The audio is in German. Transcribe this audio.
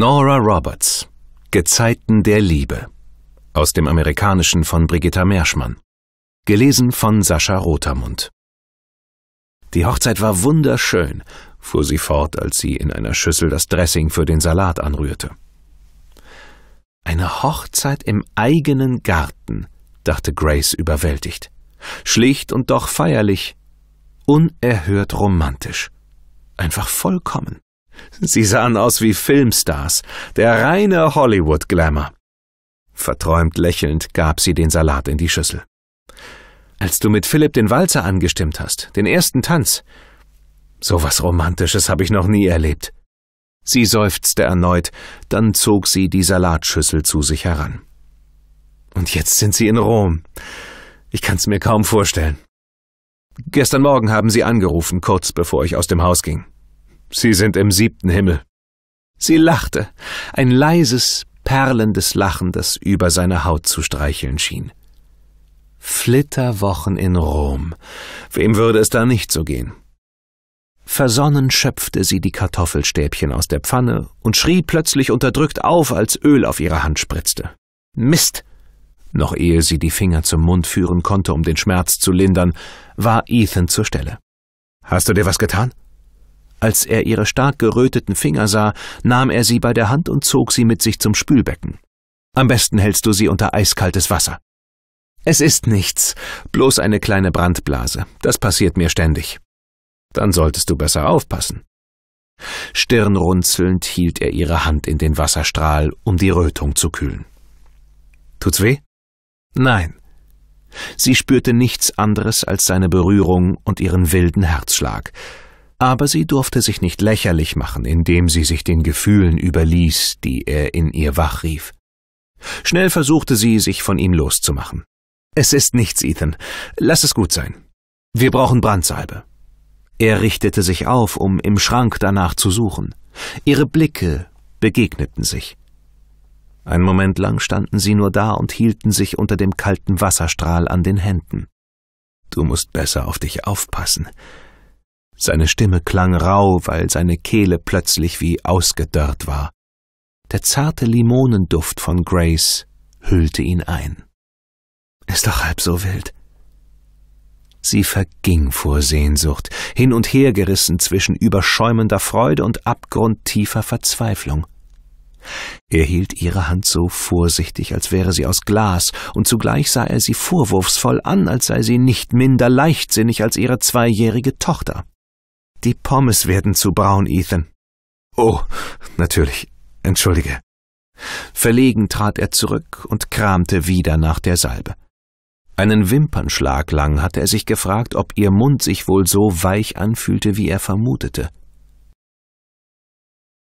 Nora Roberts Gezeiten der Liebe aus dem Amerikanischen von Brigitta Merschmann. Gelesen von Sascha Rotermund. Die Hochzeit war wunderschön, fuhr sie fort, als sie in einer Schüssel das Dressing für den Salat anrührte. Eine Hochzeit im eigenen Garten, dachte Grace überwältigt. Schlicht und doch feierlich, unerhört romantisch, einfach vollkommen. Sie sahen aus wie Filmstars, der reine Hollywood-Glamour. Verträumt lächelnd gab sie den Salat in die Schüssel. Als du mit Philipp den Walzer angestimmt hast, den ersten Tanz. So was Romantisches habe ich noch nie erlebt. Sie seufzte erneut, dann zog sie die Salatschüssel zu sich heran. Und jetzt sind sie in Rom. Ich kann's mir kaum vorstellen. Gestern Morgen haben sie angerufen, kurz bevor ich aus dem Haus ging. Sie sind im siebten Himmel. Sie lachte, ein leises, perlendes Lachen, das über seine Haut zu streicheln schien. Flitterwochen in Rom. Wem würde es da nicht so gehen? Versonnen schöpfte sie die Kartoffelstäbchen aus der Pfanne und schrie plötzlich unterdrückt auf, als Öl auf ihre Hand spritzte. Mist! Noch ehe sie die Finger zum Mund führen konnte, um den Schmerz zu lindern, war Ethan zur Stelle. Hast du dir was getan? Als er ihre stark geröteten Finger sah, nahm er sie bei der Hand und zog sie mit sich zum Spülbecken. Am besten hältst du sie unter eiskaltes Wasser. Es ist nichts, bloß eine kleine Brandblase. Das passiert mir ständig. Dann solltest du besser aufpassen. Stirnrunzelnd hielt er ihre Hand in den Wasserstrahl, um die Rötung zu kühlen. Tut's weh? Nein. Sie spürte nichts anderes als seine Berührung und ihren wilden Herzschlag aber sie durfte sich nicht lächerlich machen, indem sie sich den Gefühlen überließ, die er in ihr wachrief. Schnell versuchte sie, sich von ihm loszumachen. Es ist nichts, Ethan. Lass es gut sein. Wir brauchen Brandsalbe. Er richtete sich auf, um im Schrank danach zu suchen. Ihre Blicke begegneten sich. Ein Moment lang standen sie nur da und hielten sich unter dem kalten Wasserstrahl an den Händen. Du musst besser auf dich aufpassen, seine Stimme klang rau, weil seine Kehle plötzlich wie ausgedörrt war. Der zarte Limonenduft von Grace hüllte ihn ein. Ist doch halb so wild. Sie verging vor Sehnsucht, hin und her gerissen zwischen überschäumender Freude und abgrundtiefer Verzweiflung. Er hielt ihre Hand so vorsichtig, als wäre sie aus Glas, und zugleich sah er sie vorwurfsvoll an, als sei sie nicht minder leichtsinnig als ihre zweijährige Tochter. Die Pommes werden zu braun, Ethan. Oh, natürlich. Entschuldige. Verlegen trat er zurück und kramte wieder nach der Salbe. Einen Wimpernschlag lang hatte er sich gefragt, ob ihr Mund sich wohl so weich anfühlte, wie er vermutete.